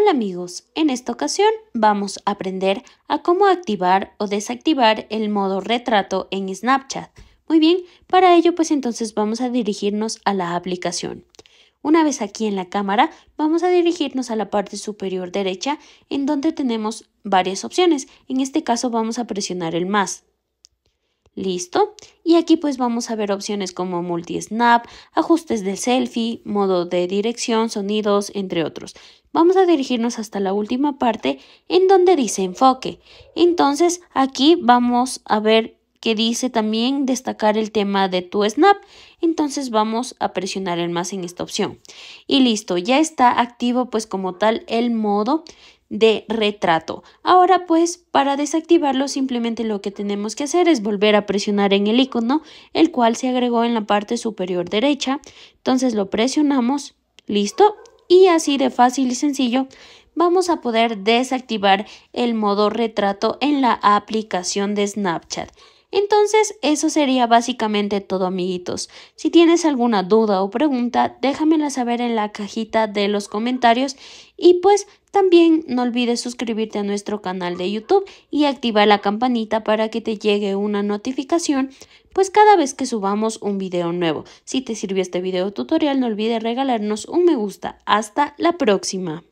Hola amigos, en esta ocasión vamos a aprender a cómo activar o desactivar el modo retrato en Snapchat. Muy bien, para ello pues entonces vamos a dirigirnos a la aplicación. Una vez aquí en la cámara, vamos a dirigirnos a la parte superior derecha en donde tenemos varias opciones. En este caso vamos a presionar el más. Listo. Y aquí pues vamos a ver opciones como multi-snap, ajustes de selfie, modo de dirección, sonidos, entre otros vamos a dirigirnos hasta la última parte en donde dice enfoque. Entonces aquí vamos a ver que dice también destacar el tema de tu snap. Entonces vamos a presionar el más en esta opción. Y listo, ya está activo pues como tal el modo de retrato. Ahora pues para desactivarlo simplemente lo que tenemos que hacer es volver a presionar en el icono el cual se agregó en la parte superior derecha. Entonces lo presionamos, listo, y así de fácil y sencillo vamos a poder desactivar el modo retrato en la aplicación de Snapchat. Entonces, eso sería básicamente todo, amiguitos. Si tienes alguna duda o pregunta, déjamela saber en la cajita de los comentarios y pues también no olvides suscribirte a nuestro canal de YouTube y activar la campanita para que te llegue una notificación, pues cada vez que subamos un video nuevo. Si te sirvió este video tutorial, no olvides regalarnos un me gusta. Hasta la próxima.